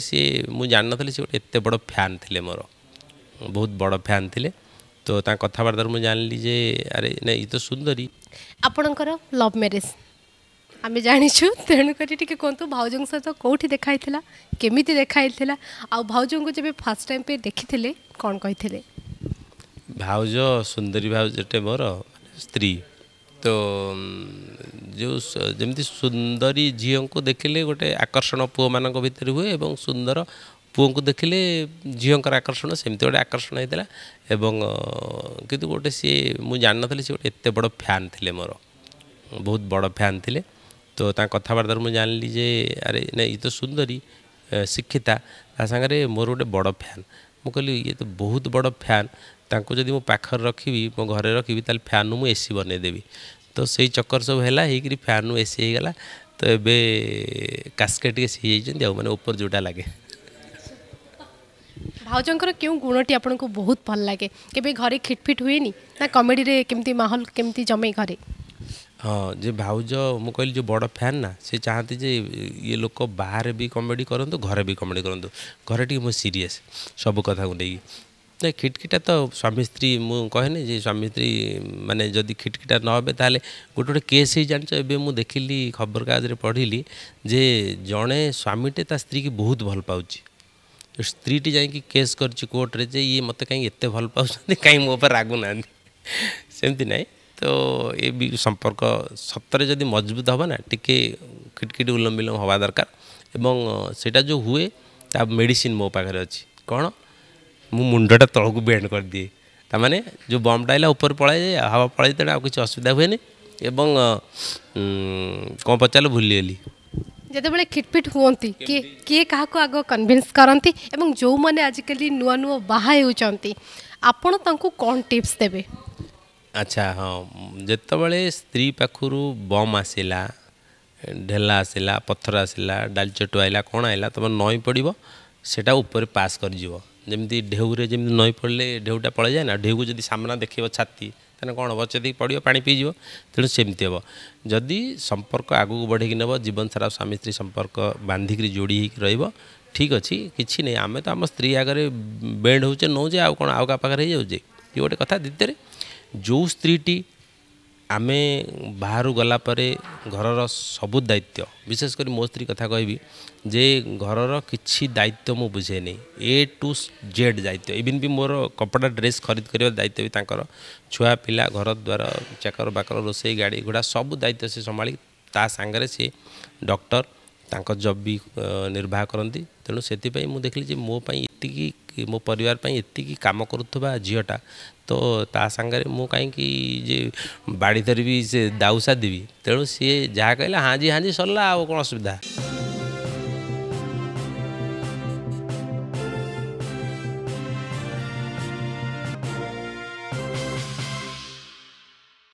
ସିଏ ମୁଁ ଜାଣିନଥିଲି ସେ ଗୋଟେ ଏତେ ବଡ଼ ଫ୍ୟାନ୍ ଥିଲେ ମୋର ବହୁତ ବଡ଼ ଫ୍ୟାନ୍ ଥିଲେ ତ ତାଙ୍କ କଥାବାର୍ତ୍ତାରୁ ମୁଁ ଜାଣିଲି ଯେ ଆରେ ନାଇଁ ଇଏ ତ ସୁନ୍ଦରୀ ଆପଣଙ୍କର ଲଭ୍ ମ୍ୟାରେଜ୍ ଆମେ ଜାଣିଛୁ ତେଣୁକରି ଟିକେ କୁହନ୍ତୁ ଭାଉଜଙ୍କ ସହିତ କେଉଁଠି ଦେଖା ହେଇଥିଲା କେମିତି ଦେଖା ହେଇଥିଲା ଆଉ ଭାଉଜଙ୍କୁ ଯେବେ ଫାର୍ଷ୍ଟ ଟାଇମ୍ ପାଇଁ ଦେଖିଥିଲେ କ'ଣ କହିଥିଲେ ଭାଉଜ ସୁନ୍ଦରୀ ଭାଉଜଟେ ମୋର ସ୍ତ୍ରୀ ତ ଯେଉଁ ଯେମିତି ସୁନ୍ଦରୀ ଝିଅଙ୍କୁ ଦେଖିଲେ ଗୋଟେ ଆକର୍ଷଣ ପୁଅମାନଙ୍କ ଭିତରେ ହୁଏ ଏବଂ ସୁନ୍ଦର ପୁଅଙ୍କୁ ଦେଖିଲେ ଝିଅଙ୍କର ଆକର୍ଷଣ ସେମିତି ଗୋଟେ ଆକର୍ଷଣ ହେଇଥିଲା ଏବଂ କିନ୍ତୁ ଗୋଟେ ସିଏ ମୁଁ ଜାଣିନଥିଲି ସେ ଗୋଟେ ଏତେ ବଡ଼ ଫ୍ୟାନ୍ ଥିଲେ ମୋର ବହୁତ ବଡ଼ ଫ୍ୟାନ୍ ଥିଲେ ତ ତାଙ୍କ କଥାବାର୍ତ୍ତାରୁ ମୁଁ ଜାଣିଲି ଯେ ଆରେ ନାଇଁ ଇଏ ତ ସୁନ୍ଦରୀ ଶିକ୍ଷିତା ତା ସାଙ୍ଗରେ ମୋର ଗୋଟେ ବଡ଼ ଫ୍ୟାନ୍ ମୁଁ କହିଲି ଇଏ ତ ବହୁତ ବଡ଼ ଫ୍ୟାନ୍ ତାଙ୍କୁ ଯଦି ମୁଁ ପାଖରେ ରଖିବି ମୋ ଘରେ ରଖିବି ତାହେଲେ ଫ୍ୟାନ୍ରୁ ମୁଁ ଏ ସି ବନେଇଦେବି तो से चक्कर सब है फैन रू एसी होगा तो ये कास्केट सी मैंने ऊपर जोटा लगे भाजं क्यों गुणटी आपन को बहुत भल लगे घरे खिटफिट हुए ना कमेडी केमती महोल केमती जमे घरे हाँ जे भाज मुँ कह जो बड़ फैन ना से चाहती जे ये लोक बाहर भी कमेडी करूँ घर भी कमेडी करूँ घर टे सीरीयस सब कथा को लेकिन না খিটখিটা তো স্বামী স্ত্রী মু কহেনি যে স্বামী স্ত্রী মানে যদি খিটখিটা নহবে তাহলে গোটে গোটে কেস হয়ে জানিছ এবে মু দেখিলি খবরকাগজরে পড়িলি যে জনে স্বামীটে তা স্ত্রীকে বহুত ভাল পাউছি স্ত্রীটি যাইকি কেস করছি কোর্টরে যে ইয়ে মতো কাই এতে ভাল পাচ্ছেন কাই মো উপরে রাগু না সেমতি নাই তো এ সম্পর্ক সতরে যদি মজবুত হব না টিকে খিটখিট উলম বিলম হওয়া দরকার এবং সেটা যে হুয়ে তা মেডিসিন মো পাখে অছি କ'ଣ ମୁଁ ମୁଣ୍ଡଟା ତଳକୁ ବେଣ୍ଡ କରିଦିଏ ତାମାନେ ଯେଉଁ ବମ୍ବଟା ହେଲା ଉପର ପଳାଇଯାଏ ହାୱା ପଳାଇ ତେଣୁ ଆଉ କିଛି ଅସୁବିଧା ହୁଏନି ଏବଂ କ'ଣ ପଚାରିଲେ ଭୁଲିଗଲି ଯେତେବେଳେ ଖିଟପିଟ ହୁଅନ୍ତି କିଏ କିଏ କାହାକୁ ଆଗ କନଭିନ୍ସ କରନ୍ତି ଏବଂ ଯେଉଁମାନେ ଆଜିକାଲି ନୂଆ ନୂଆ ବାହା ହେଉଛନ୍ତି ଆପଣ ତାଙ୍କୁ କ'ଣ ଟିପ୍ସ ଦେବେ ଆଚ୍ଛା ହଁ ଯେତେବେଳେ ସ୍ତ୍ରୀ ପାଖରୁ ବମ୍ ଆସିଲା ଢେଲା ଆସିଲା ପଥର ଆସିଲା ଡାଲିଚଟୁ ଆଇଲା କ'ଣ ଆଇଲା ତୁମେ ନଈଁ ପଡ଼ିବ ସେଇଟା ଉପରେ ପାସ୍ କରିଯିବ ଯେମିତି ଢେଉରେ ଯେମିତି ନଈ ପଡ଼ିଲେ ଢେଉଟା ପଳାଇଯାଏ ନା ଢେଉକୁ ଯଦି ସାମ୍ନା ଦେଖେଇବ ଛାତି ତାହେଲେ କ'ଣ ହେବ ଯଦି ପଡ଼ିବ ପାଣି ପିଇଯିବ ତେଣୁ ସେମିତି ହେବ ଯଦି ସମ୍ପର୍କ ଆଗକୁ ବଢ଼େଇକି ନେବ ଜୀବନସାରା ସ୍ୱାମୀ ସ୍ତ୍ରୀ ସମ୍ପର୍କ ବାନ୍ଧିକିରି ଯୋଡ଼ି ହେଇକି ରହିବ ଠିକ୍ ଅଛି କିଛି ନାହିଁ ଆମେ ତ ଆମ ସ୍ତ୍ରୀ ଆଗରେ ବେଣ୍ଡ ହେଉଛେ ନଉଛେ ଆଉ କ'ଣ ଆଉ କାହା ପାଖରେ ହେଇଯାଉଛେ ଇଏ ଗୋଟେ କଥା ଦ୍ୱିତୀୟରେ ଯେଉଁ ସ୍ତ୍ରୀଟି ଆମେ ବାହାରୁ ଗଲା ପରେ ଘରର ସବୁ ଦାୟିତ୍ୱ ବିଶେଷ କରି ମୋ ସ୍ତ୍ରୀ କଥା କହିବି ଯେ ଘରର କିଛି ଦାୟିତ୍ୱ ମୁଁ ବୁଝେନି ଏ ଟୁ ଜେଡ଼୍ ଦାୟିତ୍ୱ ଇଭିନ୍ ବି ମୋର କପଡ଼ା ଡ୍ରେସ୍ ଖରିଦ କରିବା ଦାୟିତ୍ୱ ବି ତାଙ୍କର ଛୁଆ ପିଲା ଘର ଦ୍ୱାର ଚାକର ବାକର ରୋଷେଇ ଗାଡ଼ି ଘୋଡ଼ା ସବୁ ଦାୟିତ୍ୱ ସେ ସମ୍ଭାଳି ତା ସାଙ୍ଗରେ ସିଏ ଡକ୍ଟର ତାଙ୍କ ଜବ୍ ବି ନିର୍ବାହ କରନ୍ତି ତେଣୁ ସେଥିପାଇଁ ମୁଁ ଦେଖିଲି ଯେ ମୋ ପାଇଁ ଏତିକି ମୋ ପରିବାର ପାଇଁ ଏତିକି କାମ କରୁଥିବା ଝିଅଟା ତ ତା ସାଙ୍ଗରେ ମୁଁ କାହିଁକି ଯେ ବାଡ଼ି ଧରିବି ସେ ଦାଉସା ଦେବି ତେଣୁ ସିଏ ଯାହା କହିଲା ହଁ ଜି ହଁ ଜି ସରିଲା ଆଉ କ'ଣ ଅସୁବିଧା